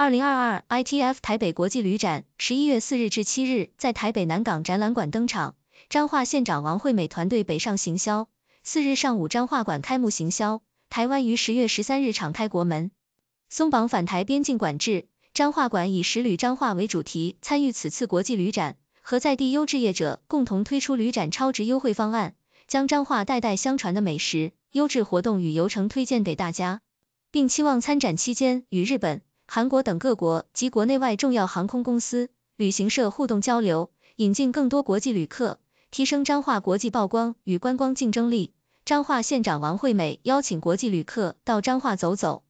二零二二 ITF 台北国际旅展十一月四日至七日在台北南港展览馆登场。彰化县长王惠美团队北上行销。四日上午彰化馆开幕行销。台湾于十月十三日敞开国门，松绑反台边境管制。彰化馆以十旅彰化为主题，参与此次国际旅展，和在地优质业者共同推出旅展超值优惠方案，将彰化代代相传的美食、优质活动与游程推荐给大家，并期望参展期间与日本。韩国等各国及国内外重要航空公司、旅行社互动交流，引进更多国际旅客，提升彰化国际曝光与观光竞争力。彰化县长王惠美邀请国际旅客到彰化走走。